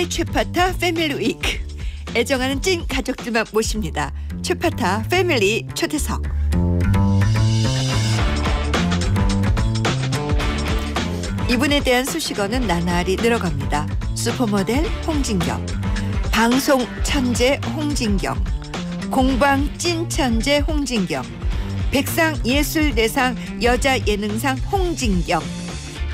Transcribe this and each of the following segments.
쌀 최파타 패밀리 위크 애정하는 찐 가족들만 모십니다. 최파타 패밀리 최태석 이분에 대한 수식어는 나날이 늘어갑니다. 슈퍼모델 홍진경, 방송 천재 홍진경, 공방 찐 천재 홍진경, 백상 예술대상 여자 예능상 홍진경.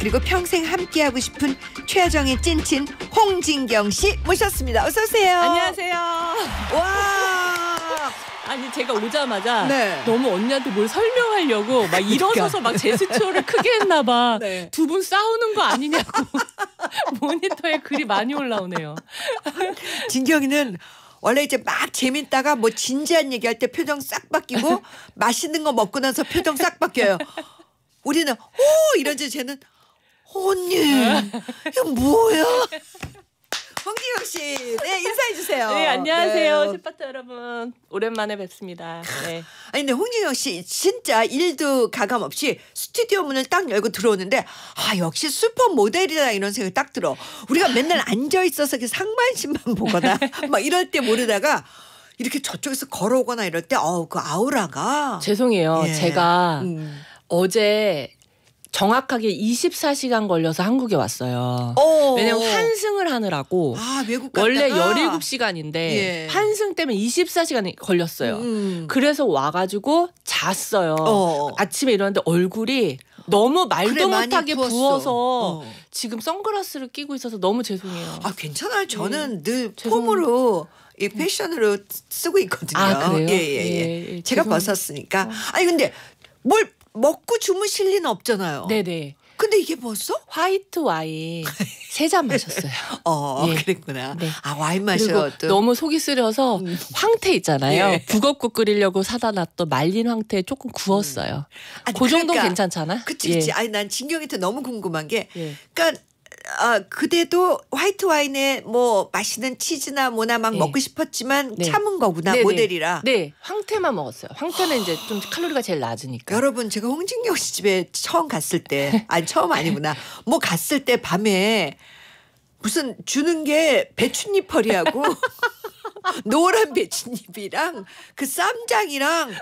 그리고 평생 함께하고 싶은 최정의 찐친 홍진경 씨 모셨습니다. 어서 오세요. 안녕하세요. 와. 아니 제가 오자마자 네. 너무 언니한테 뭘 설명하려고 막 그러니까. 일어서서 막 제스처를 크게 했나 봐. 네. 두분 싸우는 거 아니냐고 모니터에 글이 많이 올라오네요. 진경이는 원래 이제 막 재밌다가 뭐 진지한 얘기할 때 표정 싹 바뀌고 맛있는 거 먹고 나서 표정 싹 바뀌어요. 우리는 오 이런지 쟤는 언니 이거 뭐야? 홍기영 씨, 네 인사해 주세요. 네 안녕하세요, 셰파트 네. 여러분. 오랜만에 뵙습니다. 네. 아니 근데 홍진영 씨 진짜 일도 가감 없이 스튜디오 문을 딱 열고 들어오는데 아 역시 슈퍼 모델이다 이런 생각이 딱 들어. 우리가 맨날 앉아 있어서 그 상반신만 보거나 막 이럴 때 모르다가. 이렇게 저쪽에서 걸어오거나 이럴 때, 어우, 그 아우라가. 죄송해요. 예. 제가 음. 어제 정확하게 24시간 걸려서 한국에 왔어요. 오. 왜냐면 환승을 하느라고 아, 원래 17시간인데 예. 환승 때문에 24시간이 걸렸어요. 음, 음. 그래서 와가지고 잤어요. 어. 아침에 일어났는데 얼굴이 너무 말도 그래, 못하게 부어서 어. 지금 선글라스를 끼고 있어서 너무 죄송해요. 아 괜찮아요. 저는 네. 늘 폼으로 이 패션으로 쓰고 있거든요. 아, 그래요? 예, 예, 예. 예, 예. 제가 죄송... 벗었으니까. 어. 아니 근데 뭘 먹고 주무실 리는 없잖아요. 네네. 근데 이게 뭐였어? 화이트 와인 세 잔 마셨어요. 어, 예. 그랬구나. 네. 아, 와인 마셔요. 너무 속이 쓰려서 음. 황태 있잖아요. 예. 북엇국 끓이려고 사다 놨던 말린 황태 조금 구웠어요. 음. 아니, 그 정도 그러니까, 괜찮잖아. 그치, 그치. 예. 아니, 난 진경이한테 너무 궁금한 게. 예. 그러니까 아, 그대도 화이트 와인에 뭐 맛있는 치즈나 뭐나 막 네. 먹고 싶었지만 네. 참은 거구나 네네. 네. 모델이라. 네, 황태만 먹었어요. 황태는 이제 좀 칼로리가 제일 낮으니까. 여러분 제가 홍진경 씨 집에 처음 갔을 때, 아니 처음 아니구나. 뭐 갔을 때 밤에 무슨 주는 게 배춧잎 허리하고 노란 배춧잎이랑 그 쌈장이랑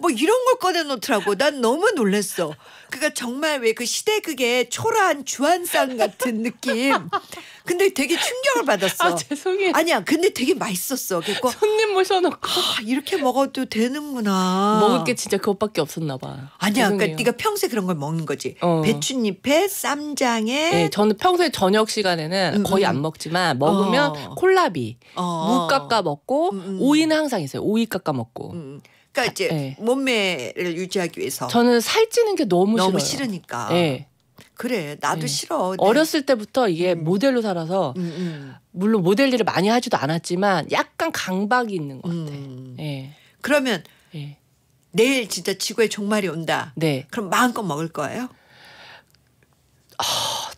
뭐 이런 걸 꺼내놓더라고. 난 너무 놀랬어. 그러니까 정말 왜 그 시대극의 초라한 주한상 같은 느낌. 근데 되게 충격을 받았어. 아, 죄송해요. 아니야, 근데 되게 맛있었어. 그거 손님 모셔놓고 아, 이렇게 먹어도 되는구나. 먹을 게 진짜 그것밖에 없었나 봐. 아니야, 그러니까 죄송해요. 그러니까 네가 평소에 그런 걸 먹는 거지. 어. 배추잎에 쌈장에. 네, 저는 평소에 저녁 시간에는 음, 거의 음. 안 먹지만 먹으면 어. 콜라비, 어. 무 깎아 먹고 음, 음. 오이는 항상 있어요. 오이 깎아 먹고. 음, 그러니까 이제 네. 몸매를 유지하기 위해서. 저는 살찌는 게 너무, 너무 싫으니까 네. 그래 나도 예. 네. 싫어. 어렸을 때부터 이게 음. 모델로 살아서 음, 음. 물론 모델 일을 많이 하지도 않았지만 약간 강박이 있는 것 같아. 음. 예. 그러면 내일 진짜 지구에 종말이 온다. 네. 그럼 마음껏 먹을 거예요? 아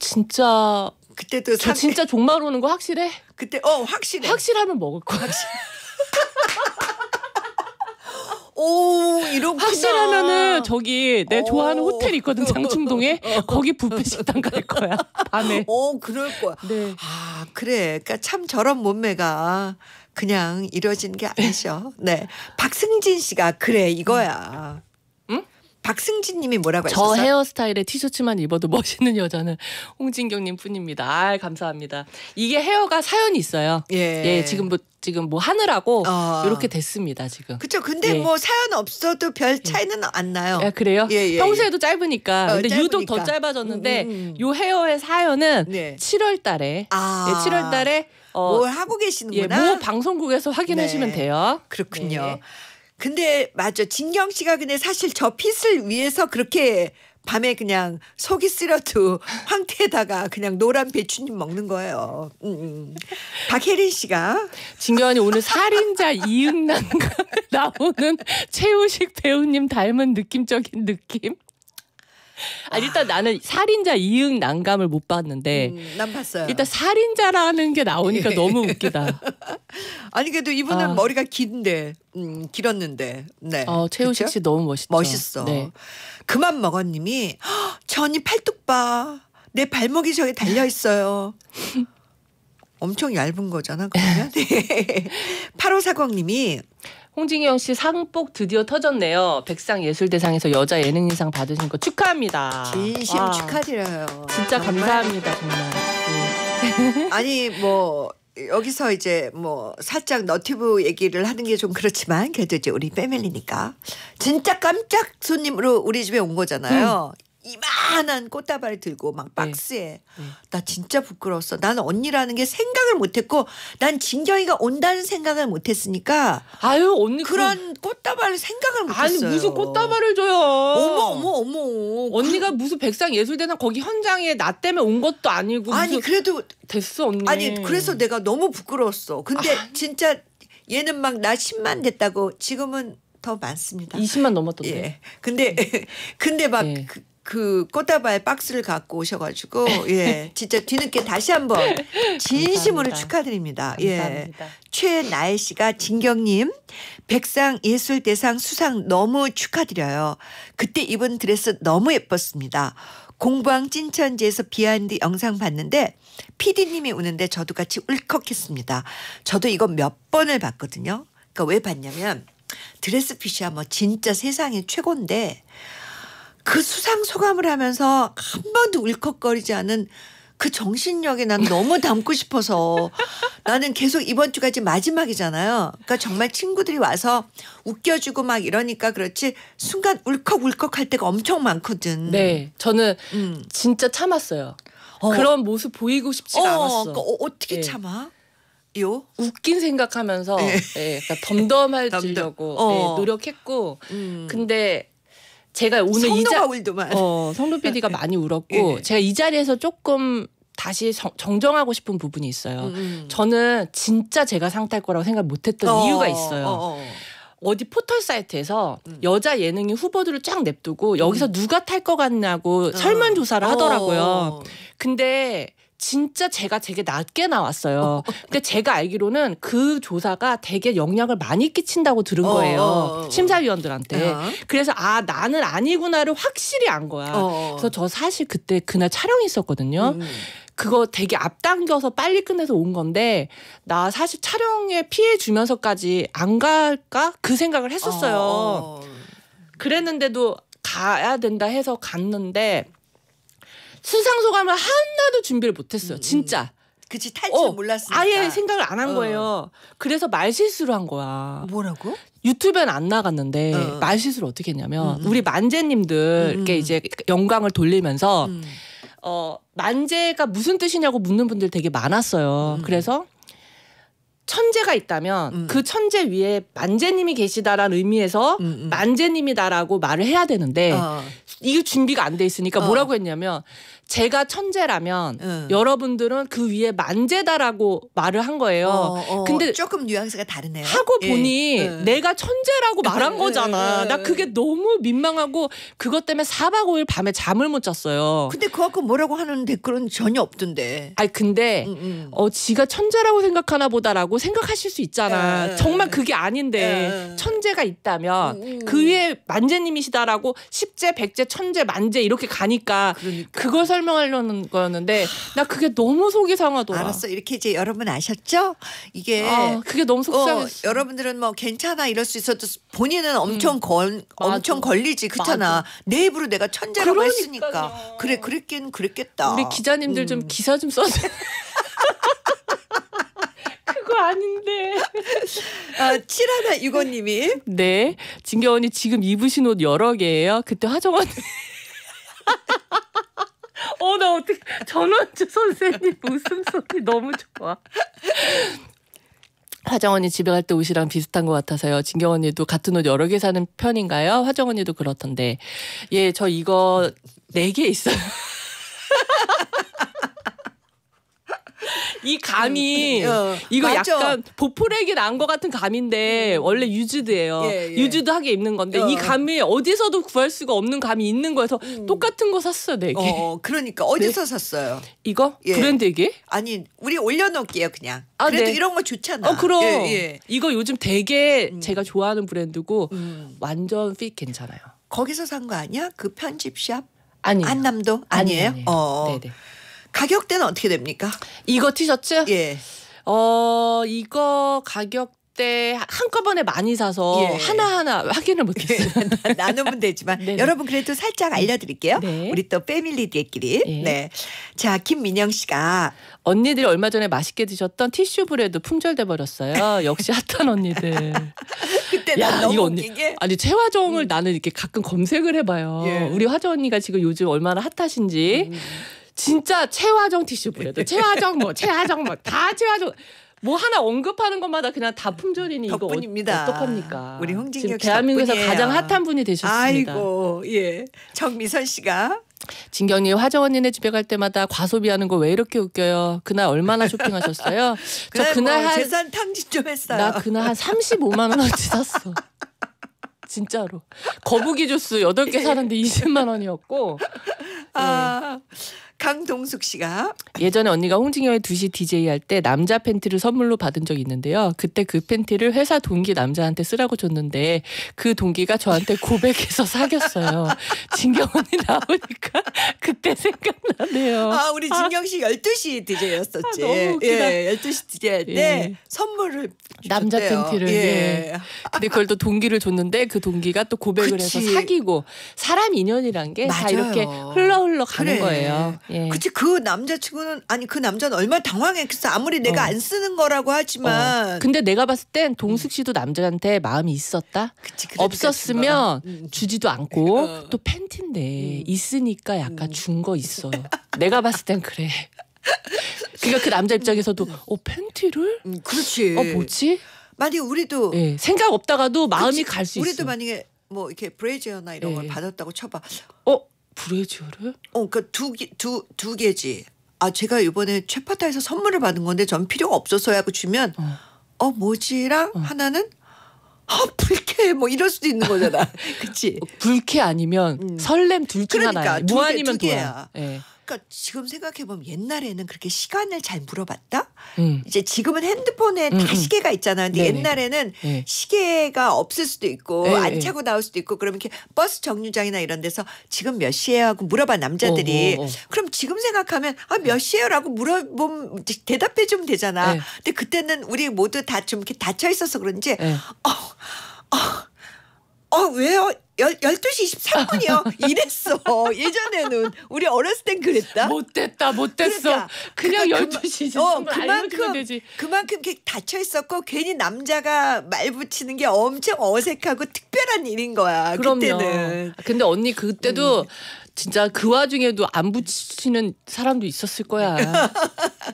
진짜 그때도 저 상... 진짜 종말 오는 거 확실해? 그때 어 확실해. 확실하면 먹을 거야. 확실... 오이러구 확실하면은 저기 내 좋아하는 호텔 있거든 장충동에 거기 부페 식당 갈 거야 밤에. 오 그럴 거야. 네. 아 그래. 그러니까 참 저런 몸매가 그냥 이뤄진 게 아니죠. 네. 박승진 씨가 그래 이거야. 박승진 님이 뭐라고 하셨어요? 저 헤어스타일에 티셔츠만 입어도 멋있는 여자는 홍진경 님 뿐입니다. 아, 감사합니다. 이게 헤어가 사연이 있어요. 예. 예 지금 뭐 지금 뭐 하느라고 어. 이렇게 됐습니다, 지금. 그렇죠. 근데 예. 뭐 사연 없어도 별 예. 차이는 예. 안 나요. 아, 그래요? 예, 예, 예. 평소에도 짧으니까. 어, 근데 짧으니까. 유독 더 짧아졌는데 음, 음. 요 헤어의 사연은 네. 7월 달에 아. 예, 7월 달에 어, 뭘 하고 계시는구나. 예, 뭐 방송국에서 확인하시면 네. 돼요. 그렇군요. 네. 근데 맞아. 진경 씨가 근데 사실 저 핏을 위해서 그렇게 밤에 그냥 속이 쓰려도 황태에다가 그냥 노란 배추잎 먹는 거예요. 음, 음. 박혜린 씨가 진경이 오늘 살인자 이응남과 나오는 최우식 배우님 닮은 느낌적인 느낌. 아 일단 나는 살인자 이응 난감을 못 봤는데 음, 난 봤어요. 일단 살인자라는 게 나오니까 예. 너무 웃기다. 아니 그래도 이분은 아. 머리가 긴데 음, 길었는데 네. 어 최우식 씨 너무 멋있죠. 멋있어. 네. 그만 먹어님이 전이 팔뚝 봐. 내 발목이 저기 달려 있어요. 엄청 얇은 거잖아 그러면. 8540님이 홍진경 씨 상복 드디어 터졌네요. 백상 예술대상에서 여자 예능인상 받으신 거 축하합니다. 진심 와. 축하드려요. 진짜 정말. 감사합니다 정말. 네. 아니 뭐 여기서 이제 뭐 살짝 너티브 얘기를 하는 게 좀 그렇지만 그래도 이제 우리 패밀리니까 진짜 깜짝 손님으로 우리 집에 온 거잖아요. 음. 이만한 꽃다발 을 들고 막 네. 박스에 네. 네. 나 진짜 부끄러웠어. 나는 언니라는 게 생각을 못했고 난 진경이가 온다는 생각을 못했으니까 아유 언니 그런 꽃다발 생각을 못했어요. 아니 무슨 꽃다발을 줘요. 어머 어머 어머 언니가 그 무슨 백상 예술대상 거기 현장에 나 때문에 온 것도 아니고 아니 그래도 됐어 언니. 아니 그래서 내가 너무 부끄러웠어. 근데 아. 진짜 얘는 막 나 10만 됐다고 지금은 더 많습니다. 20만 넘었던데. 예. 근데 네. 근데 막 예. 그, 그 꽃다발 박스를 갖고 오셔가지고 예 진짜 뒤늦게 다시 한번 진심으로 축하드립니다. 예, 감사합니다. 예 최나혜 씨가 진경님 백상 예술대상 수상 너무 축하드려요. 그때 입은 드레스 너무 예뻤습니다. 공방 찐천지에서 비하인드 영상 봤는데 PD님이 우는데 저도 같이 울컥했습니다. 저도 이거 몇 번을 봤거든요. 그러니까 왜 봤냐면 드레스핏이야 뭐 진짜 세상에 최고인데 그 수상 소감을 하면서 한 번도 울컥거리지 않은 그정신력이난 너무 담고 싶어서 나는 계속 이번 주까지 마지막이잖아요. 그러니까 정말 친구들이 와서 웃겨주고 막 이러니까 그렇지 순간 울컥울컥 할 때가 엄청 많거든. 네, 저는 음. 진짜 참았어요. 어. 그런 모습 보이고 싶지가 어, 않았어. 그러니까 어, 떻게 예. 참아? 요? 웃긴 생각하면서 예. 예, 그러니까 덤덤해지려고 예, 어. 예, 노력했고 음. 근데 제가 오늘 이자 울더만. 어, 성도 PD가 예. 많이 울었고 예. 제가 이 자리에서 조금 다시 정정하고 싶은 부분이 있어요. 음, 음. 저는 진짜 제가 상탈 거라고 생각 못했던 어, 이유가 있어요. 어, 어. 디 포털 사이트에서 음. 여자 예능인 후보들을 쫙 냅두고 여기서 음. 누가 탈 것 같냐고 어. 설문조사를 하더라고요. 어. 근데 진짜 제가 되게 낮게 나왔어요. 어. 근데 제가 알기로는 그 조사가 되게 영향을 많이 끼친다고 들은 어, 거예요. 어, 심사위원들한테. 그래서 아 나는 아니구나를 확실히 안 거야. 그래서 저 사실 그때 그날 촬영이 있었거든요. 음. 그거 되게 앞당겨서 빨리 끝내서 온 건데 나 사실 촬영에 피해 주면서까지 안 갈까 그 생각을 했었어요. 그랬는데도 가야 된다 해서 갔는데 수상 소감을 하나도 준비를 못했어요. 음, 음. 진짜. 그치 탈줄 어, 몰랐으니까. 아예 생각을 안한 어. 거예요. 그래서 말실수를 한 거야. 뭐라고? 유튜브엔 안 나갔는데 어. 말실수를 어떻게 했냐면 음, 음. 우리 만재님들께 음. 이제 영광을 돌리면서 음. 어 만재가 무슨 뜻이냐고 묻는 분들 되게 많았어요. 음. 그래서 천재가 있다면 음. 그 천재 위에 만재님이 계시다라는 의미에서 음, 음. 만재님이다라고 말을 해야 되는데 어. 이게 준비가 안 돼 있으니까 어. 뭐라고 했냐면 제가 천재라면 응. 여러분들은 그 위에 만재다라고 말을 한 거예요. 어, 어, 어, 근데 조금 뉘앙스가 다르네요. 하고 예. 보니 응. 내가 천재라고 말한 거잖아. 나 그게 너무 민망하고 그것 때문에 4박 5일 밤에 잠을 못 잤어요. 근데 그거 뭐라고 하는 댓글은 전혀 없던데. 아니 근데 어 지가 천재라고 생각하나 보다라고 생각하실 수 있잖아. 정말 그게 아닌데 천재가 있다면 그 위에 만재님이시다라고 10제, 100제, 천재, 만재 이렇게 가니까 그러니까. 그것 설명하려는 거였는데 나 그게 너무 속이 상하더라. 알았어. 이렇게 이제 여러분 아셨죠? 이게 아, 그게 너무 속상했어. 어, 여러분들은 뭐 괜찮아 이럴 수 있어도 본인은 엄청 음. 걸 엄청 걸리지 그렇잖아. 맞아. 내 입으로 내가 천재라고 그러니까요. 했으니까. 그래 그랬긴 그랬겠다. 우리 기자님들 음. 좀 기사 좀 써주세요. 아닌데. 아, 칠하나 유건님이. 네. 진겨 언니 지금 입으신 옷 여러 개예요. 그때 하정원. 어, 나 어떻게 전원주 선생님 웃음소리 너무 좋아. 화정 언니 집에 갈 때 옷이랑 비슷한 것 같아서요. 진경 언니도 같은 옷 여러 개 사는 편인가요? 화정 언니도 그렇던데. 예, 저 이거 네 개 있어요. 이 감이 음, 어, 이거 맞죠? 약간 보풀액이 난것 같은 감인데 음. 원래 유즈드예요. 예, 예. 유즈드하게 입는 건데 어. 이 감이 어디서도 구할 수가 없는 감이 있는 거에서 음. 똑같은 거 샀어요, 네 개. 어, 그러니까 어디서 네. 샀어요? 이거 예. 브랜드 이게? 아니, 우리 올려놓을게요, 그냥. 아, 그래도 네. 이런 거 좋잖아. 어, 그럼. 예, 예. 이거 요즘 되게 음. 제가 좋아하는 브랜드고 음. 완전 핏 괜찮아요. 거기서 산 거 아니야? 그 편집샵? 아니 안남도 아니에요? 아니, 아니. 어. 네네. 네. 가격대는 어떻게 됩니까? 이거 티셔츠? 예. 어, 이거 가격 때 한꺼번에 많이 사서 예. 하나하나 확인을 못했어요. 나누면 되지만 네네. 여러분 그래도 살짝 네. 알려드릴게요. 네. 우리 또 패밀리들끼리. 예. 네. 자 김민영 씨가 언니들이 얼마 전에 맛있게 드셨던 티슈 브레드 품절돼 버렸어요. 역시 핫한 언니들. 그때 나 너무 언니, 웃긴 게 아니 최화정을 음. 나는 이렇게 가끔 검색을 해봐요. 예. 우리 화정 언니가 지금 요즘 얼마나 핫하신지. 음. 진짜 채화정 티슈 브랜드, 채화정 뭐, 채화정 뭐, 다 채화정. 뭐 하나 언급하는 것마다 그냥 다 품절이니 덕분입니다. 이거 어떡합니까? 우리 홍진경 대한민국에서 덕분이에요. 가장 핫한 분이 되셨습니다. 아이고 예 정미선 씨가 진경님 화정 언니네 집에 갈 때마다 과소비하는 거 왜 이렇게 웃겨요? 그날 얼마나 쇼핑하셨어요? 저 그날, 뭐 그날 뭐한 재산 탕진 좀 했어요. 나 그날 한 35만 원어치 샀어. 진짜로 거북이 주스 8개 사는데 20만 원이었고 아. 네. 강동숙 씨가 예전에 언니가 홍진영의 2시 DJ 할 때 남자 팬티를 선물로 받은 적이 있는데요. 그때 그 팬티를 회사 동기 남자한테 쓰라고 줬는데 그 동기가 저한테 고백해서 사귀었어요. 진경 언니 나오니까 그때 생각나네요. 아, 우리 아. 진경 씨 12시 DJ였었지. 아, 너무 웃기다. 예, 12시 DJ 할때 예. 선물을 남자 대요 팬티를. 예. 예. 근데 그걸 또 동기를 줬는데 그 동기가 또 고백을 그치. 해서 사귀고 사람 인연이란 게 다 이렇게 흘러 흘러 가는 그래. 거예요. 예. 그치 그 남자친구는 아니 그 남자는 얼마나 당황했겠어. 아무리 내가 어. 안 쓰는 거라고 하지만. 어. 근데 내가 봤을 땐 동숙 씨도 남자한테 마음이 있었다. 그치, 없었으면 음, 음. 주지도 않고 어. 또 팬티인데 음. 있으니까 약간 음. 준거 있어. 요 내가 봤을 땐 그래. 그러니까 그 남자 입장에서도 음. 어 팬티를? 음, 그렇지. 어 뭐지? 만약 우리도 예. 생각 없다가도 마음이 갈 수 있어. 우리도 만약에 뭐 이렇게 브레이저나 이런 예. 걸 받았다고 쳐봐. 어 브래지어를? 어, 그러니까 두개두두 두, 두 개지. 아, 제가 이번에 최파타에서 선물을 받은 건데 전 필요가 없어서 하고 주면 어, 어 뭐지랑 어. 하나는 아 불쾌 뭐 이럴 수도 있는 거잖아. 그치 불쾌 아니면 음. 설렘 둘중 그러니까 하나야. 무아니면 도야. 예. 그러니까 지금 생각해보면 옛날에는 그렇게 시간을 잘 물어봤다. 음. 이제 지금은 핸드폰에 음, 다 음. 시계가 있잖아요. 근데 네네. 옛날에는 네. 시계가 없을 수도 있고 네, 안 차고 나올 수도 있고 그러면 이렇게 버스 정류장이나 이런 데서 지금 몇 시에 하고 물어봐 남자들이. 어, 어, 어. 그럼 지금 생각하면 아 몇 시에요라고 물어보면 대답해 주면 되잖아. 근데 그때는 우리 모두 다 좀 이렇게 닫혀 있어서 그런지 어. 어, 어 왜요? 열, 12시 23분이요. 이랬어. 예전에는 우리 어렸을 땐 그랬다. 못됐다. 못됐어. 그러니까, 그냥 그러니까 12시 23분 어, 그만큼, 되지. 그만큼 이렇게 닫혀 있었고 괜히 남자가 말 붙이는 게 엄청 어색하고 특별한 일인 거야. 그럼요. 그때는. 근데 언니 그때도 음. 진짜 그 와중에도 안 붙이는 사람도 있었을 거야.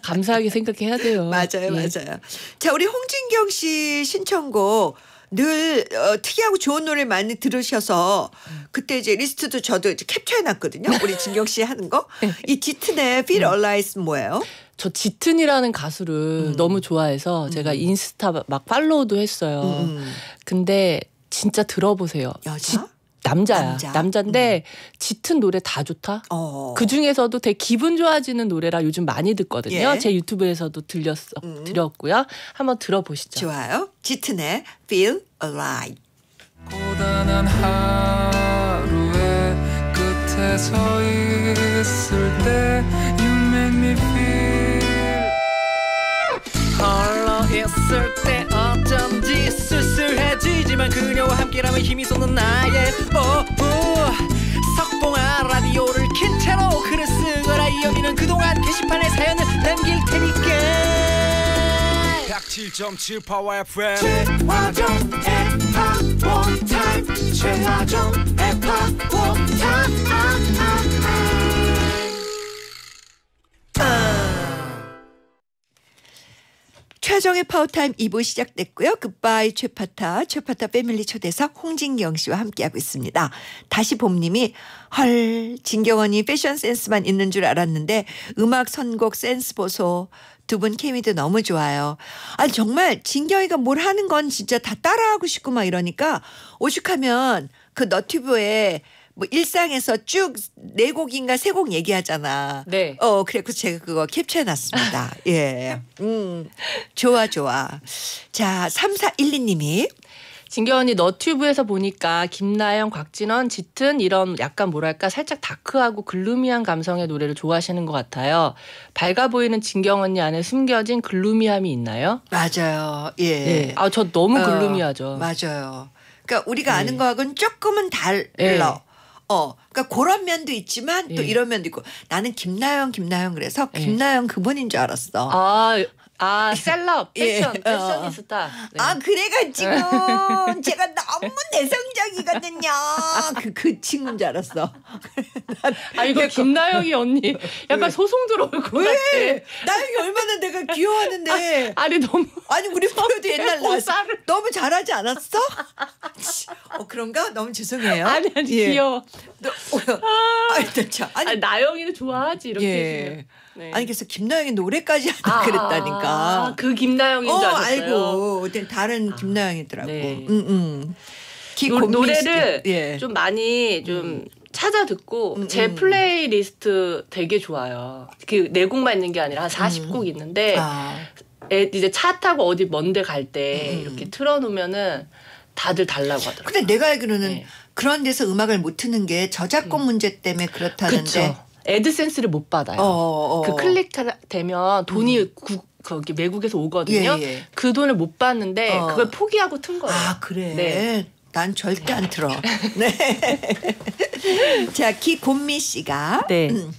감사하게 생각해야 돼요. 맞아요. 예. 맞아요. 자 우리 홍진경 씨 신청곡 늘 어, 특이하고 좋은 노래 많이 들으셔서 그때 이제 리스트도 저도 이제 캡처해놨거든요. 네. 우리 진경 씨 하는 거. 네. 이 짙은의 Feel 음. Alive는 뭐예요? 저 짙은이라는 가수를 음. 너무 좋아해서 제가 음. 인스타 막 팔로우도 했어요. 음. 음. 근데 진짜 들어보세요. 여자? 남자야. 남자. 인데 음. 짙은 노래 다 좋다. 어. 그 중에서도 되게 기분 좋아지는 노래라 요즘 많이 듣거든요. 예. 제 유튜브에서도 들렸 음. 들었고요. 한번 들어보시죠. 좋아요. 짙은의 Feel Alive. 고단한 하루의 끝에 서 있을 때 You make me feel 걸러 있을 때 하지만 그녀와 함께라면 힘이 솟는 나의 오후 뭐, 뭐. 석봉아 라디오를 킨 채로 글을 쓰거라 이 여기는 그동안 게시판에 사연을 남길 테니까 7.7파워 FM 최화정 에파 원타임 최화정 에파 원 최하정의 파워타임 2부 시작됐고요. 굿바이 최파타, 최파타 패밀리 초대석 홍진경 씨와 함께하고 있습니다. 다시 봄님이 헐 진경원이 패션 센스만 있는 줄 알았는데 음악 선곡 센스 보소. 두 분 케미도 너무 좋아요. 아니 정말 진경이가 뭘 하는 건 진짜 다 따라하고 싶고 막 이러니까 오죽하면 그 너튜브에 뭐 일상에서 쭉 네 곡인가 세 곡 얘기하잖아. 네. 어, 그래서 제가 그거 캡처해 놨습니다. 예. 음. 좋아, 좋아. 자, 3412님이 진경언니 너튜브에서 보니까 김나영, 곽진원, 짙은 이런 약간 뭐랄까 살짝 다크하고 글루미한 감성의 노래를 좋아하시는 것 같아요. 밝아 보이는 진경언니 안에 숨겨진 글루미함이 있나요? 맞아요. 예. 네. 아저 너무 어, 글루미하죠. 어, 맞아요. 그러니까 우리가 네. 아는 네. 거하고는 조금은 달라. 네. 哦， 그러니까 그런 면도 있지만 또 예. 이런 면도 있고 나는 김나영 김나영 그래서 예. 김나영 그분인 줄 알았어. 아. 아 셀럽 예. 패션 예. 어. 패셔니스타 네. 아 그래가지고 제가 너무 내성적이거든요 그, 그 친구인 줄 알았어 아 이거 김나영이 언니 약간 예. 왜? 소송 들어올 것 같아 왜? 나영이 얼마나 내가 귀여웠는데 아, 니 너무 아니 우리 프로도 옛날 나 너무 잘하지 않았어? 어 그런가? 너무 죄송해요 아니 아니 예. 귀여워 너, 아, 일단 아, 참. 그렇죠. 아니, 아니 나영이는 좋아하지 이렇게. 예. 네. 아니 그래서 김나영이 노래까지 하다 아, 그랬다니까. 아, 그 김나영인 어, 줄 알았어요. 알고 다른 아, 김나영이더라고. 네. 음, 음. 노, 노래를 예. 좀 많이 좀 음. 찾아 듣고 음, 음, 제 플레이리스트 되게 좋아요. 그 네 곡만 있는 게 아니라 한 40곡 음. 있는데 아. 애, 이제 차 타고 어디 먼데 갈때 음, 음. 이렇게 틀어놓으면은 다들 달라고 하더라고요. 근데 내가 알기로는 네. 그런 데서 음악을 못 트는 게 저작권 음. 문제 때문에 그렇다는데. 그쵸. 애드센스를 못 받아요. 어어어. 어, 어. 그 클릭되면 돈이 음. 구, 거기 외국에서 오거든요. 예, 예. 그 돈을 못 받는데 어. 그걸 포기하고 튼 거예요. 아 그래. 네. 난 절대 안 틀어. 네. 자, 기곰미 씨가. 네. 음.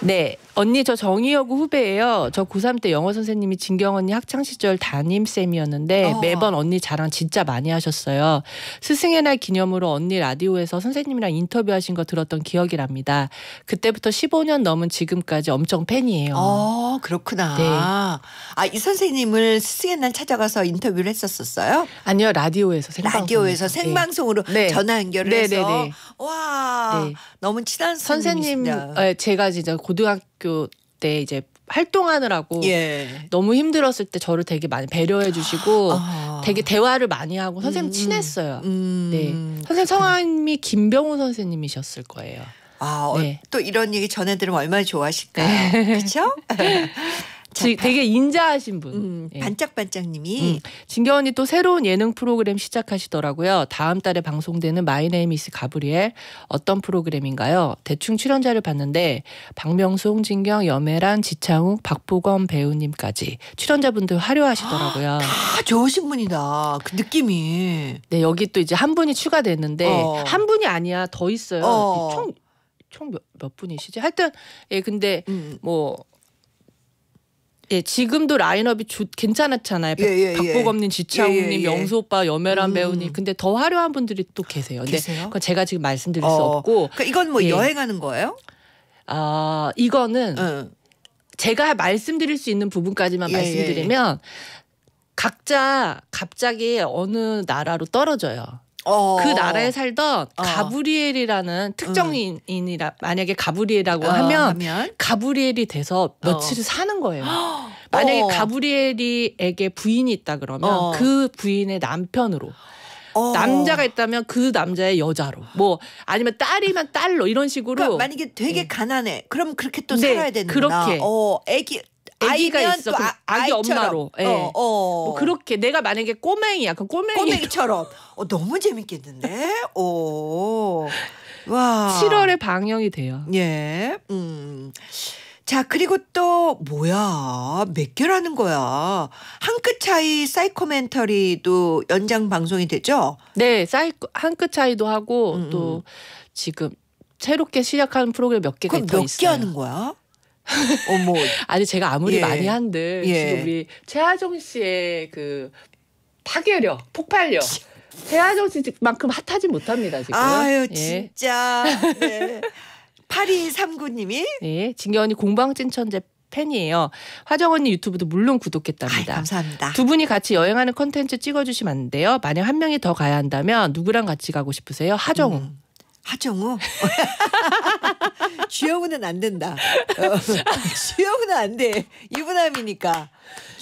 네. 언니 저 정의여고 후배예요. 저 고3 때 영어 선생님이 진경 언니 학창 시절 담임 쌤이었는데 어. 매번 언니 자랑 진짜 많이 하셨어요. 스승의 날 기념으로 언니 라디오에서 선생님이랑 인터뷰하신 거 들었던 기억이랍니다. 그때부터 15년 넘은 지금까지 엄청 팬이에요. 어, 그렇구나. 네. 아, 이 선생님을 스승의 날 찾아가서 인터뷰를 했었었어요? 아니요, 라디오에서 생방송. 라디오에서 네. 생방송으로 네. 전화 연결을 네. 해서 네, 네. 와. 너무 친한 선생님. 선생님 제가 진짜 고등학교 고학교때 이제 활동하느라고 예. 너무 힘들었을 때 저를 되게 많이 배려해 주시고 아. 되게 대화를 많이 하고 선생님 음. 친했어요. 음. 네. 선생님 성함이 김병호 선생님이셨을 거예요. 아, 어, 네. 또 이런 얘기 전해들으면 얼마나 좋아하실까요? 그렇죠? 지, 되게 인자하신 분. 음, 예. 반짝반짝님이. 음. 진경 언니 또 새로운 예능 프로그램 시작하시더라고요. 다음 달에 방송되는 마이네임이스 가브리엘 어떤 프로그램인가요? 대충 출연자를 봤는데 박명수, 진경, 염혜란, 지창욱, 박보검 배우님까지 출연자분들 화려하시더라고요. 아, 다 좋으신 분이다. 그 느낌이. 네 여기 또 이제 한 분이 추가됐는데 어. 한 분이 아니야 더 있어요. 어. 총총몇 몇 분이시지? 하여튼 예 근데 음. 뭐 예, 지금도 라인업이 좋, 괜찮았잖아요. 예, 예, 예, 박보검님, 지창욱님, 예, 예, 명수 오빠, 염혜란 음. 배우님. 근데 더 화려한 분들이 또 계세요. 근데 계세요? 그건 제가 지금 말씀드릴 어, 수 없고. 그러니까 이건 뭐 여행하는 거예요? 아, 이거는 응. 제가 말씀드릴 수 있는 부분까지만 말씀드리면 각자 갑자기 어느 나라로 떨어져요. 어. 그 나라에 살던 어. 가브리엘이라는 특정인이라 음. 만약에 가브리엘이라고 어, 하면, 하면, 가브리엘이 돼서 며칠 어. 사는 거예요. 만약에 어. 가브리엘이에게 부인이 있다 그러면 어. 그 부인의 남편으로 어. 남자가 있다면 그 남자의 여자로 뭐 아니면 딸이면 딸로 이런 식으로 그러니까 만약에 되게 네. 가난해 그럼 그렇게 또 네, 살아야 되는구나 그렇게 어 애기 아이가 있어. 또 그 아, 아기 엄마로. 예. 어, 어. 뭐 그렇게 내가 만약에 꼬맹이야. 그 꼬맹이. 꼬맹이처럼. 어, 너무 재밌겠는데? 오. 와. 7월에 방영이 돼요. 예. 음. 자, 그리고 또 뭐야? 몇 개라는 거야? 한 끗 차이 사이코멘터리도 연장 방송이 되죠? 네, 사이 한끗 차이도 하고 음. 또 음. 지금 새롭게 시작하는 프로그램 몇 개가 있어요. 몇개 하는 거야? 어머. 아니 제가 아무리 예. 많이 한들 예. 지금 우리 최하정 씨의 그 파괴력, 폭발력. 최하정 씨만큼 핫하지 못합니다 지금. 아유 예. 진짜. 네. 8239님이 네, 예, 진경 언니 공방진 천재 팬이에요. 화정 언니 유튜브도 물론 구독했답니다. 아이, 감사합니다. 두 분이 같이 여행하는 컨텐츠 찍어주시면 안 돼요? 만약 한 명이 더 가야 한다면 누구랑 같이 가고 싶으세요? 하정우. 음. 하정우? 주영우는 뭐. 안 된다. 어. 주영우는 안 돼. 유부남이니까.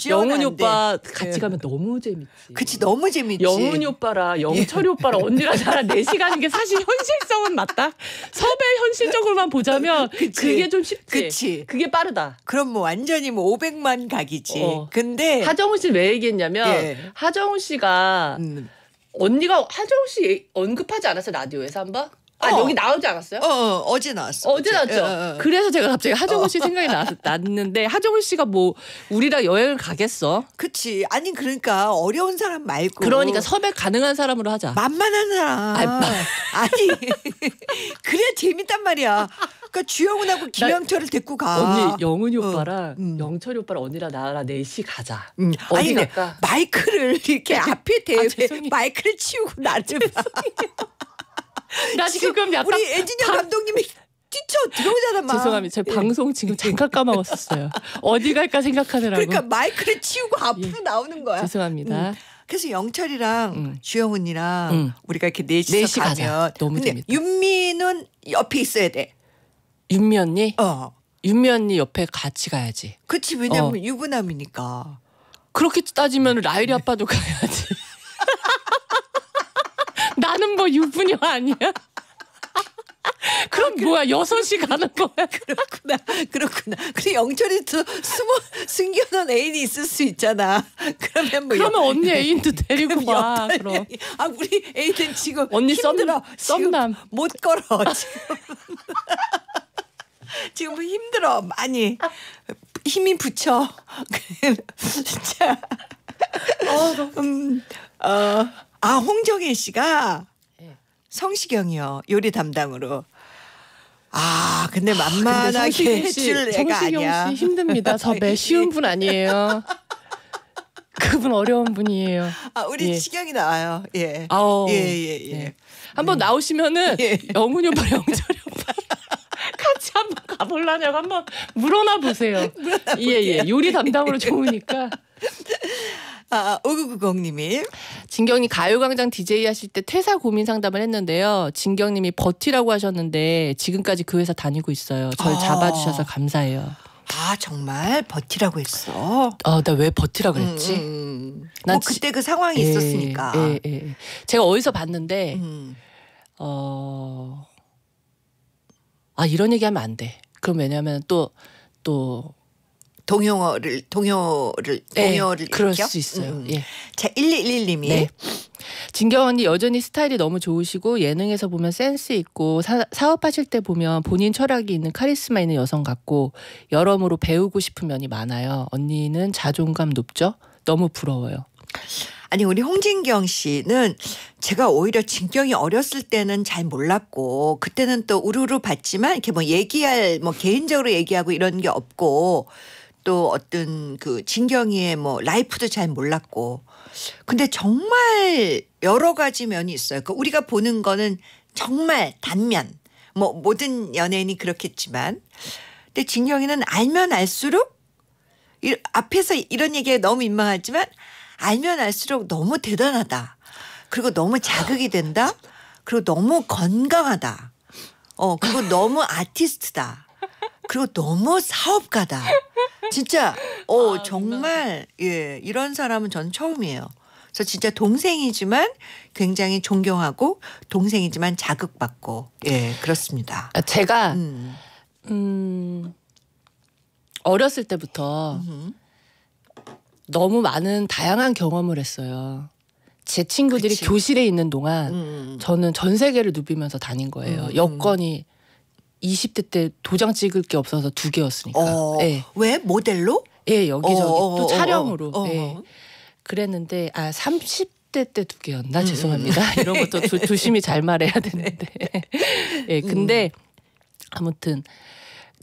영훈이 오빠 같이 예. 가면 너무 재밌지. 그치 너무 재밌지. 영훈이 오빠라 영철이 오빠랑 언니랑 나랑 4시간인 게 사실 현실성은 맞다. 섭외 현실적으로만 보자면 그치. 그게 좀 쉽지. 그치. 그게 빠르다. 그럼 뭐 완전히 뭐 500만 각이지. 어. 근데 하정우 씨 왜 얘기했냐면 예. 하정우 씨가 음. 언니가 하정우 씨 언급하지 않았어요 라디오에서 한 번? 아 어. 여기 나오지 않았어요? 어, 어 어제 나왔어. 어제 나왔죠. 예, 예. 그래서 제가 갑자기 하정우 씨 생각이 났는데 하정우 씨가 뭐 우리랑 여행을 가겠어? 그치. 아니 그러니까 어려운 사람 말고. 그러니까 섬에 가능한 사람으로 하자. 만만한 사람. 아니, 아니 그래 재밌단 말이야. 그러니까 주영훈하고 김영철을 데리고 가. 언니 영훈이 오빠랑 어, 음. 영철이 오빠랑 언니랑 나랑 넷이 가자. 음. 아니 갈까? 마이크를 이렇게 아, 앞에 대고 아, 마이크를 치우고 나를 봐. 나 지금 약간 우리 엔지니어 방... 감독님이 뛰쳐 들어오잖아 막. 죄송합니다. 제 예. 방송 지금 잠깐 까먹었어요 어디 갈까 생각하느라고. 그러니까 마이크를 치우고 앞으로 예. 나오는 거야. 죄송합니다. 음. 그래서 영철이랑 음. 주영 언니랑 음. 우리가 이렇게 넷이서 넷이 가면 가자. 너무 재밌다. 윤미는 옆에 있어야 돼. 윤미 언니? 어. 윤미 언니 옆에 같이 가야지. 그렇지 왜냐면 어. 유부남이니까. 그렇게 따지면 라일이 아빠도 가야지. 나는 뭐 유부녀 아니야? 그럼 아, 뭐야 6시 가는 거야 그렇구나 그렇구나 그리고 영철이도 숨어 숨겨놓은 애인이 있을 수 있잖아 그러면 뭐 그러면 여, 언니 애인도 데리고 와 그럼 아 우리 애인은 지금 언니 힘들어 썸, 썸남 못 걸어 지금 지금 뭐 힘들어 많이 힘이 붙여 자 어, 아, 음, 어. 아 홍정혜 씨가 예. 성시경이요 요리 담당으로. 아 근데 아, 만만하게 아, 해줄 애가 아니야. 씨 힘듭니다. 섭외 쉬운 분 아니에요. 그분 어려운 분이에요. 아 우리 예. 시경이 나와요. 예. 아오. 예, 예, 예. 네. 한번 네. 나오시면은 예. 영훈이 오빠, 영철이 오빠 같이 한번 가볼라냐고 한번 물어나 보세요. 예, 예. 요리 담당으로 좋으니까. 아, 5990님이. 아, 진경이 가요광장 DJ 하실 때 퇴사 고민 상담을 했는데요. 진경님이 버티라고 하셨는데 지금까지 그 회사 다니고 있어요. 저를 아. 잡아주셔서 감사해요. 아 정말 버티라고 했어. 어 나 왜 버티라 고했지 음, 음. 난뭐 그때 그 상황이 예, 있었으니까. 예, 예. 예. 제가 어디서 봤는데 음. 어아 이런 얘기하면 안 돼. 그럼 왜냐하면 또또 동요를 동요를 동요를 네, 그럴 수 있어요. 음. 예. 자1 1 1님이 네. 진경 언니 여전히 스타일이 너무 좋으시고 예능에서 보면 센스 있고 사, 사업하실 때 보면 본인 철학이 있는 카리스마 있는 여성 같고 여러모로 배우고 싶은 면이 많아요. 언니는 자존감 높죠? 너무 부러워요. 아니 우리 홍진경 씨는 제가 오히려 진경이 어렸을 때는 잘 몰랐고 그때는 또 우르르 봤지만 이렇게 뭐 얘기할 뭐 개인적으로 얘기하고 이런 게 없고 또 어떤 그 진경이의 뭐 라이프도 잘 몰랐고 근데 정말 여러 가지 면이 있어요. 그러니까 우리가 보는 거는 정말 단면 뭐 모든 연예인이 그렇겠지만 근데 진경이는 알면 알수록 이, 앞에서 이런 얘기가 너무 민망하지만 알면 알수록 너무 대단하다. 그리고 너무 자극이 된다. 그리고 너무 건강하다. 어, 그리고 너무 아티스트다. 그리고 너무 사업가다. 진짜 어 아, 정말 예 이런 사람은 전 처음이에요. 그래서 진짜 동생이지만 굉장히 존경하고 동생이지만 자극받고 예 그렇습니다. 아, 제가 음, 음 어렸을 때부터 너무 많은 다양한 경험을 했어요. 제 친구들이 그치. 교실에 있는 동안 음. 저는 전 세계를 누비면서 다닌 거예요. 음. 여건이 20대 때 도장 찍을 게 없어서 두 개였으니까. 어, 네. 왜 모델로? 예, 여기저기 어, 어 또 어, 어, 촬영으로. 어, 네. 그랬는데 아 30대 때 두 개였나 음. 죄송합니다. 음. 이런 것도 조, 심히잘 말해야 네. 되는데. 예, 음. 근데 아무튼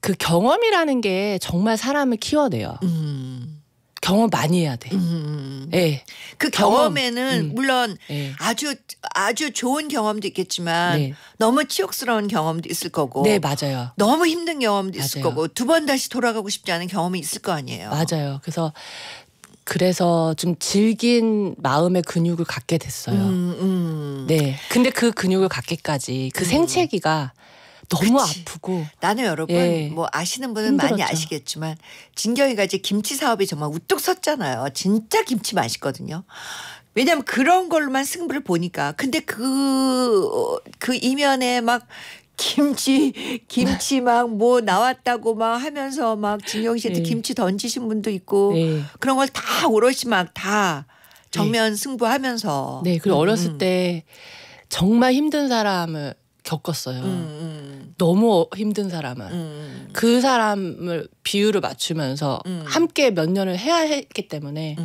그 경험이라는 게 정말 사람을 키워내요. 음. 경험 많이 해야 돼. 음. 네. 그 경험에는 음. 물론 네. 아주 아주 좋은 경험도 있겠지만 네. 너무 치욕스러운 경험도 있을 거고. 네 맞아요. 너무 힘든 경험도 맞아요. 있을 거고 두 번 다시 돌아가고 싶지 않은 경험이 있을 거 아니에요. 맞아요. 그래서 그래서 좀 질긴 마음의 근육을 갖게 됐어요. 음, 음. 네. 근데 그 근육을 갖기까지 그 생체기가 너무 그치. 아프고 나는 여러분 예. 뭐 아시는 분은 힘들었죠. 많이 아시겠지만 진경이가 이제 김치 사업이 정말 우뚝 섰잖아요. 진짜 김치 맛있거든요. 왜냐하면 그런 걸로만 승부를 보니까 근데 그그 어, 그 이면에 막 김치 김치 네. 막뭐 나왔다고 막 하면서 막 진경 씨한테 예. 네. 김치 던지신 분도 있고 예. 그런 걸 다 오롯이 막 다 정면 승부하면서 네 그리고 어렸을 음. 때 정말 힘든 사람을 겪었어요. 음, 음, 너무 힘든 사람은 음, 음. 그 사람을 비율을 맞추면서 함께 몇 년을 해야 했기 때문에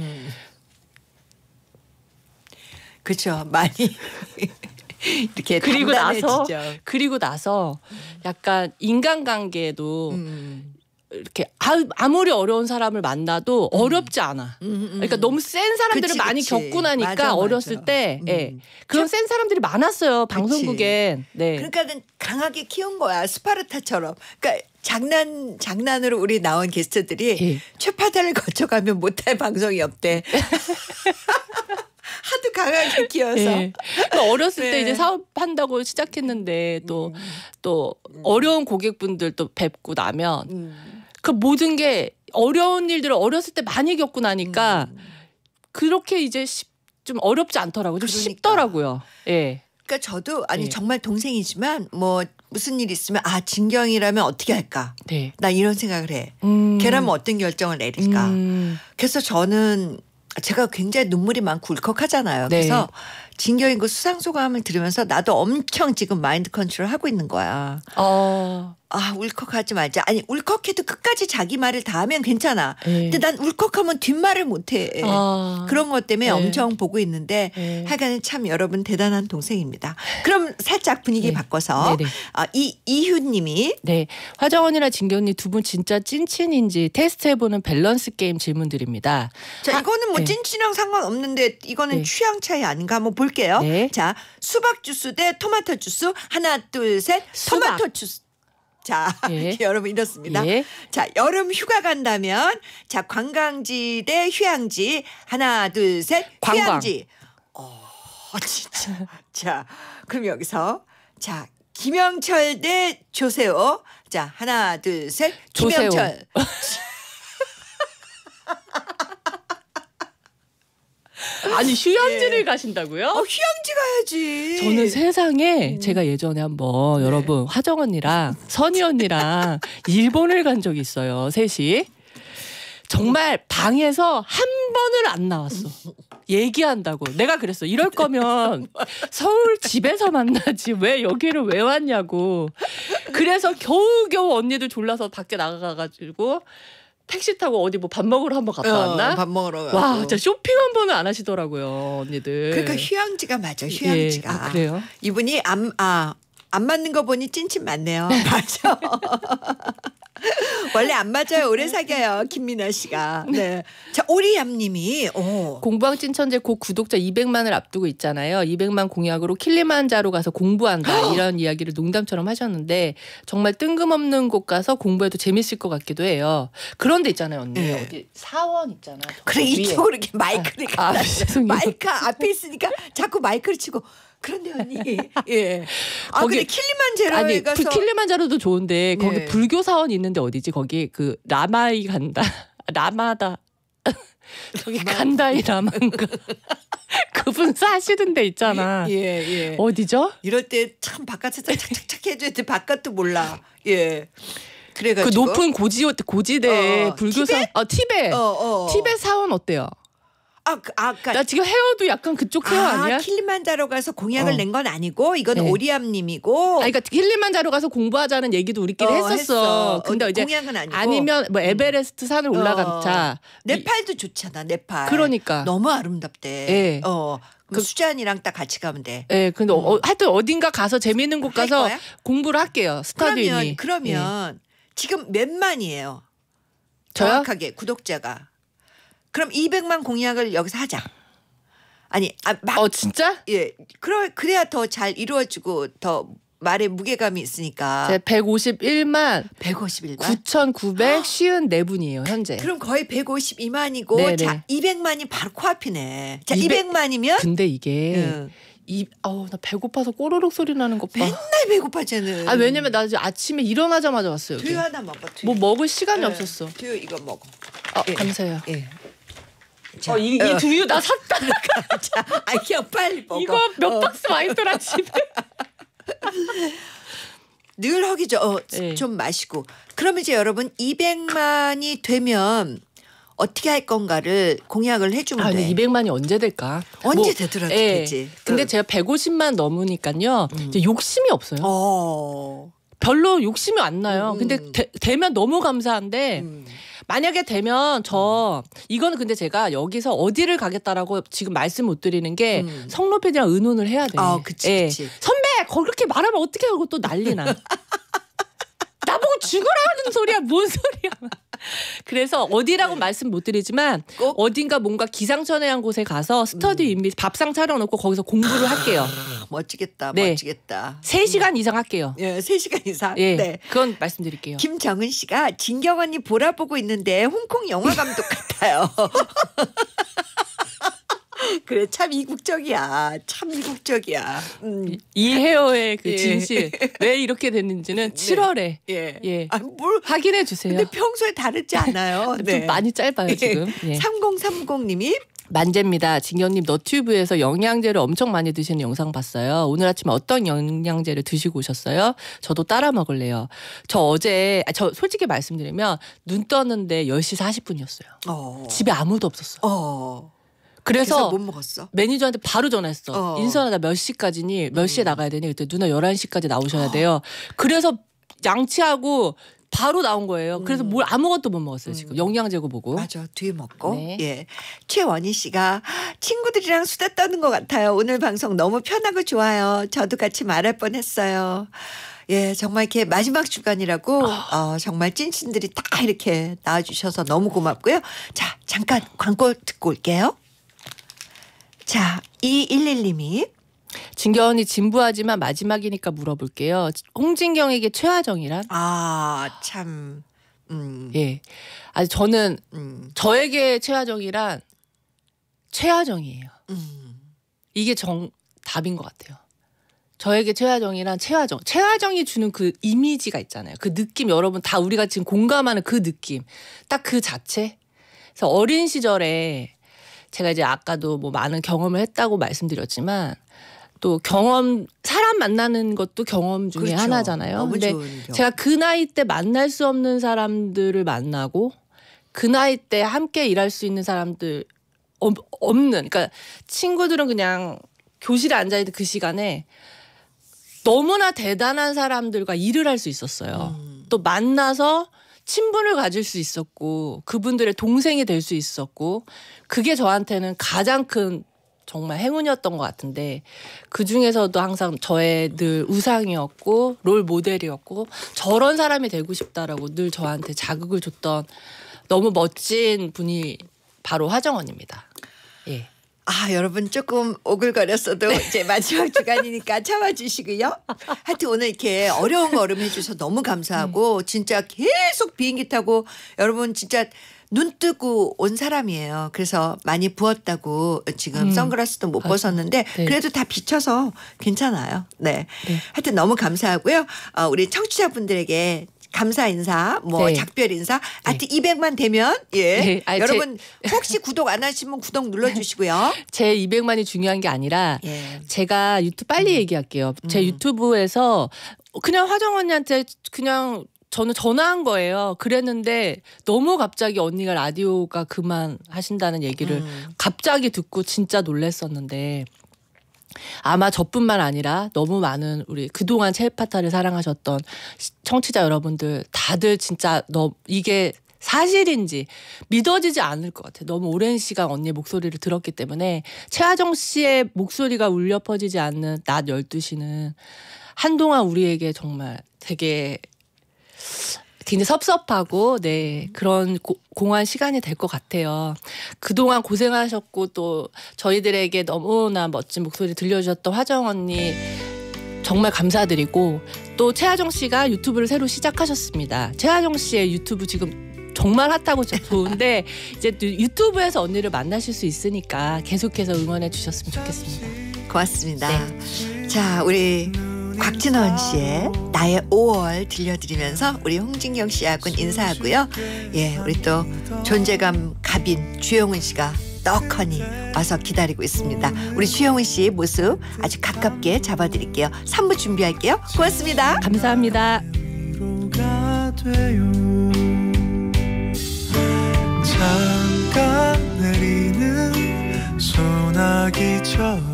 그렇죠 많이 이렇게 그리고 나서 그리고 나서 약간 인간관계도 음. 이렇게 아, 무리 어려운 사람을 만나도 음. 어렵지 않아. 음, 음, 음, 그러니까 너무 센 사람들을 그치, 많이 그치. 겪고 나니까 맞아, 어렸을 맞아. 때 음. 예. 그런 저, 센 사람들이 많았어요 방송국엔. 네. 그러니까 그 강하게 키운 거야 스파르타처럼. 그러니까 장난 장난으로 우리 나온 게스트들이 예. 최파다를 거쳐가면 못할 방송이 없대. 하도 강하게 키워서 예. 그러니까 네. 어렸을 네. 때 이제 사업한다고 시작했는데 또또 음. 또 음. 어려운 고객분들 또 뵙고 나면 음. 그 모든 게 어려운 일들을 어렸을 때 많이 겪고 나니까 음. 그렇게 이제 쉽, 좀 어렵지 않더라고요. 좀 그러니까. 쉽더라고요. 예. 그러니까 저도 아니 예. 정말 동생이지만 뭐 무슨 일 있으면 아 진경이라면 어떻게 할까? 네. 나 이런 생각을 해. 음. 걔라면 어떤 결정을 내릴까? 음. 그래서 저는 제가 굉장히 눈물이 많고 울컥하잖아요. 네. 그래서 진경이고 그 수상 소감을 들으면서 나도 엄청 지금 마인드 컨트롤 하고 있는 거야. 어. 아 울컥하지 말자. 아니 울컥해도 끝까지 자기 말을 다 하면 괜찮아. 에이. 예. 근데 난 울컥하면 뒷말을 못해. 아. 그런 것 때문에 에이. 예. 엄청 보고 있는데 예. 하여간 참 여러분 대단한 동생입니다. 그럼 살짝 분위기 네. 바꿔서 아, 이 이휴님이 네 화정원이나 진경이두 분 진짜 찐친인지 테스트해보는 밸런스 게임 질문드립니다. 자 아, 이거는 뭐 찐친이랑 상관없는데 이거는 네. 취향 차이 아닌가 한번 뭐 볼. 볼게요. 네. 자, 수박 주스 대 토마토 주스 하나 둘 셋. 수박. 토마토 주스. 자, 예. 여러분 이렇습니다. 예. 자, 여름 휴가 간다면 자, 관광지 대 휴양지 하나 둘 셋. 관광. 휴양지. 어, 진짜. 자, 그럼 여기서 자, 김영철 대 조세호. 자, 하나 둘 셋. 조세호. 김영철. 아니 예. 휴양지를 예. 가신다고요? 어, 휴양지 가야지. 저는 세상에 음. 제가 예전에 한번 여러분 네. 화정 언니랑 선희 언니랑 일본을 간 적이 있어요. 셋이. 정말 방에서 한 번을 안 나왔어. 얘기한다고. 내가 그랬어. 이럴 거면 서울 집에서 만나지. 왜 여기를 왜 왔냐고. 그래서 겨우겨우 언니들 졸라서 밖에 나가가지고 택시 타고 어디 뭐 밥 먹으러 한번 갔다 어, 왔나? 어, 밥 먹으러 와, 가 진짜 쇼핑 한 번은 안 하시더라고요, 언니들. 그러니까 휴양지가 맞아, 휴양지가. 예. 아, 그래요? 이분이 안, 아, 안 맞는 거 보니 찐친 맞네요. 맞아. 원래 안 맞아요. 오래 사귀어요 김민아 씨가. 네. 자, 오리얌님이 공부왕찐천재 곧 구독자 200만을 앞두고 있잖아요. 200만 공약으로 킬리만자로 가서 공부한다 이런 이야기를 농담처럼 하셨는데 정말 뜬금없는 곳 가서 공부해도 재밌을 것 같기도 해요. 그런데 있잖아요 언니 네. 어디 사원 있잖아. 그래 이쪽으로 이렇게 마이크를 아, 아, 마이크 앞에 있으니까 자꾸 마이크를 치고 그런데 언니. 예. 아 거기, 근데 킬리만자로에 아니, 가서 킬리만자로도 좋은데 거기 예. 불교 사원 있는데 어디지? 거기 그 라마이 간다. 라마다. 저기 간다이 라마인가 그분 사시는 데 있잖아. 예, 예. 어디죠? 이럴 때 참 바깥에서 착착착 해줘야 돼. 바깥도 몰라. 예. 그래가지고 그 높은 고지 고지대 어, 어. 불교 사원 티벳? 어, 티벳 어, 어. 티벳 사원 어때요? 아, 그, 아, 그러니까 나 지금 헤어도 약간 그쪽 헤어 아, 아니야? 킬리만자로 가서 공약을 어. 낸건 아니고 이건 네. 오리암님이고. 아, 그러니까 킬리만자로 가서 공부하자는 얘기도 우리끼리 어, 했었어. 했어. 근데 어, 이제 공약은 아니고. 아니면 뭐 음. 에베레스트 산을 어. 올라가자. 네팔도 좋잖아, 네팔. 그러니까 너무 아름답대. 네. 어. 그 수잔이랑 딱 같이 가면 돼. 예, 네, 근데 어, 음. 어, 하여튼 어딘가 가서 재밌는곳 가서 거야? 공부를 할게요. 스타듀니. 그러면 그러면 네. 지금 몇 만이에요? 요 정확하게 구독자가. 그럼 200만 공약을 여기서 하자. 아니, 아, 막, 어 진짜? 예, 그래 그래야 더 잘 이루어지고 더 말에 무게감이 있으니까. 제 151만 151만 9,954분이에요, 현재. 그럼 거의 152만이고 네네. 자, 200만이 바로 코앞이네. 자, 200, 만이면 근데 이게 응. 예. 이, 어우, 나 배고파서 꼬르륵 소리 나는 것 봐. 맨날 배고파, 쟤는. 아, 왜냐면 나 지금 아침에 일어나자마자 왔어요. 두유 하나 먹어, 두유. 뭐 먹을 시간이 네. 없었어. 두유 이거 먹어. 아, 예. 감사해요. 예. 자, 어, 이, 이 두유 나 샀다. 자, 아, 이거 빨리 먹어. 이거 몇 어. 박스 많이 떠라 집에. 늘 허기져 어, 네. 좀 마시고 그럼 이제 여러분 200만이 되면 어떻게 할 건가를 공약을 해주면 아, 돼. 200만이 언제 될까? 언제 뭐, 되더라도 예. 되지. 근데 응. 그 제가 150만 넘으니까요. 음. 이제 욕심이 없어요. 어. 별로 욕심이 안 나요. 음. 근데 되, 면 너무 감사한데 음. 만약에 되면 저 음. 이거는 근데 제가 여기서 어디를 가겠다라고 지금 말씀 못 드리는 게 음. 성로 팬이랑 의논을 해야 돼. 아, 그치, 예. 그치. 선배 그렇게 말하면 어떻게 하고 또 난리나. 나보고 죽으라는 소리야, 뭔 소리야. 그래서 어디라고 네. 말씀 못 드리지만 꼭? 어딘가 뭔가 기상천외한 곳에 가서 스터디 인비 음. 밥상 차려놓고 거기서 공부를 할게요. 아, 멋지겠다. 네. 멋지겠다. 3시간 음. 이상 할게요. 예, 3시간 이상. 예, 네. 그건 말씀드릴게요. 김정은 씨가 진경 언니 보라 보고 있는데 홍콩 영화 감독 같아요. 그래 참 이국적이야. 참 이국적이야. 음. 이 헤어의 그 예. 진실 예. 왜 이렇게 됐는지는 7월에 예. 예. 아, 뭘 확인해 주세요. 근데 평소에 다르지 않아요. 좀 네. 많이 짧아요 예. 지금. 예. 3030님이 만재입니다. 진경님 너튜브에서 영양제를 엄청 많이 드시는 영상 봤어요. 오늘 아침에 어떤 영양제를 드시고 오셨어요? 저도 따라 먹을래요. 저 어제 아, 저 솔직히 말씀드리면 눈 떴는데 10시 40분이었어요. 어. 집에 아무도 없었어요. 어. 그래서 못 먹었어. 매니저한테 바로 전화했어. 어. 인선아 나몇 시까지니 몇 시에 음. 나가야 되니 그때 누나 11시까지 나오셔야 아. 돼요. 그래서 양치하고 바로 나온 거예요. 그래서 음. 뭘 아무것도 못 먹었어요. 음. 지금 음. 영양제고 보고. 맞아. 뒤에 먹고. 네. 예. 최원희 씨가 친구들이랑 수다 떠는 것 같아요. 오늘 방송 너무 편하고 좋아요. 저도 같이 말할 뻔했어요. 예, 정말 이렇게 마지막 주간이라고 어, 정말 찐친들이 다 이렇게 나와주셔서 너무 고맙고요. 자, 잠깐 광고 듣고 올게요. 자, 211님이 진경이 진부하지만 마지막이니까 물어볼게요. 홍진경에게 최하정이란? 아, 참. 음. 예. 아 저는 음. 저에게 최하정이란 최하정이에요. 음. 이게 정, 답인 것 같아요. 저에게 최하정이란 최하정. 최하정이 주는 그 이미지가 있잖아요. 그 느낌, 여러분 다 우리가 지금 공감하는 그 느낌. 딱 그 자체. 그래서 어린 시절에 제가 이제 아까도 뭐 많은 경험을 했다고 말씀드렸지만 또 경험 사람 만나는 것도 경험 중에 그렇죠. 하나잖아요. 근데 제가 그 나이 때 만날 수 없는 사람들을 만나고 그 나이 때 함께 일할 수 있는 사람들 없는 그러니까 친구들은 그냥 교실에 앉아 있는 그 시간에 너무나 대단한 사람들과 일을 할 수 있었어요. 음. 또 만나서 친분을 가질 수 있었고 그분들의 동생이 될 수 있었고 그게 저한테는 가장 큰 정말 행운이었던 것 같은데 그 중에서도 항상 저의 늘 우상이었고 롤 모델이었고 저런 사람이 되고 싶다라고 늘 저한테 자극을 줬던 너무 멋진 분이 바로 하정원입니다. 예. 아, 여러분 조금 오글거렸어도 네. 이제 마지막 주간이니까 참아주시고요. 하여튼 오늘 이렇게 어려운 걸음 해주셔서 너무 감사하고 네. 진짜 계속 비행기 타고 여러분 진짜 눈 뜨고 온 사람이에요. 그래서 많이 부었다고 지금 음. 선글라스도 못 벗었는데 네. 그래도 다비춰서 괜찮아요. 네. 네. 하여튼 너무 감사하고요. 어, 우리 청취자분들에게 감사 인사, 뭐 네. 작별 인사, 하여튼 네. 200만 되면 예 네. 아니, 여러분 제... 혹시 구독 안 하시면 구독 눌러주시고요. 제 200만이 중요한 게 아니라 예. 제가 유튜브 빨리 음. 얘기할게요. 제 음. 유튜브에서 그냥 화정 언니한테 그냥 저는 전화한 거예요. 그랬는데 너무 갑자기 언니가 라디오가 그만 하신다는 얘기를 음. 갑자기 듣고 진짜 놀랬었는데 아마 저뿐만 아니라 너무 많은 우리 그동안 첼파타를 사랑하셨던 청취자 여러분들 다들 진짜 너 이게 사실인지 믿어지지 않을 것같아 너무 오랜 시간 언니의 목소리를 들었기 때문에 최하정 씨의 목소리가 울려 퍼지지 않는 낮 12시는 한동안 우리에게 정말 되게 굉장히 섭섭하고 네 그런 고, 공한 시간이 될 것 같아요. 그동안 고생하셨고 또 저희들에게 너무나 멋진 목소리 들려주셨던 화정 언니 정말 감사드리고 또 최하정 씨가 유튜브를 새로 시작하셨습니다. 최하정 씨의 유튜브 지금 정말 핫하고 좋은데 이제 유튜브에서 언니를 만나실 수 있으니까 계속해서 응원해 주셨으면 좋겠습니다. 고맙습니다. 네. 자, 우리 곽진원 씨의 나의 5월 들려드리면서 우리 홍진경 씨하고는 인사하고요. 예, 우리 또 존재감 갑인 주영은 씨가 떡하니 와서 기다리고 있습니다. 우리 주영은 씨의 모습 아주 가깝게 잡아드릴게요. 3부 준비할게요. 고맙습니다. 감사합니다. 잠깐 내리는 소나기처럼